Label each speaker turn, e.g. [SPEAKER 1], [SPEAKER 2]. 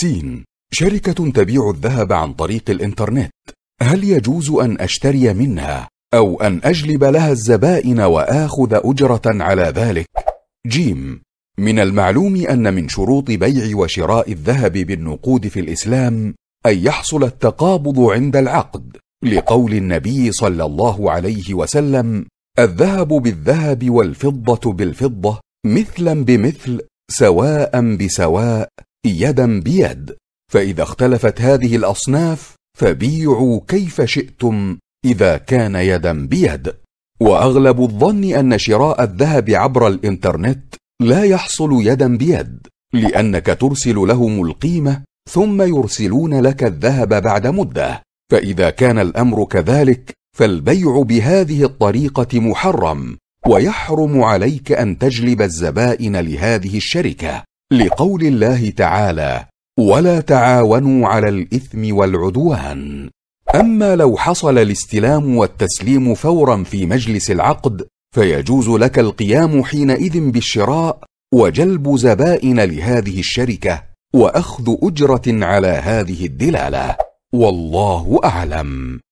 [SPEAKER 1] سين شركة تبيع الذهب عن طريق الإنترنت هل يجوز أن أشتري منها أو أن أجلب لها الزبائن وآخذ أجرة على ذلك؟ جيم من المعلوم أن من شروط بيع وشراء الذهب بالنقود في الإسلام أن يحصل التقابض عند العقد لقول النبي صلى الله عليه وسلم الذهب بالذهب والفضة بالفضة مثلا بمثل سواء بسواء يدا بيد فاذا اختلفت هذه الاصناف فبيعوا كيف شئتم اذا كان يدا بيد واغلب الظن ان شراء الذهب عبر الانترنت لا يحصل يدا بيد لانك ترسل لهم القيمه ثم يرسلون لك الذهب بعد مده فاذا كان الامر كذلك فالبيع بهذه الطريقه محرم ويحرم عليك ان تجلب الزبائن لهذه الشركه لقول الله تعالى ولا تعاونوا على الاثم والعدوان اما لو حصل الاستلام والتسليم فورا في مجلس العقد فيجوز لك القيام حينئذ بالشراء وجلب زبائن لهذه الشركه واخذ اجره على هذه الدلاله والله اعلم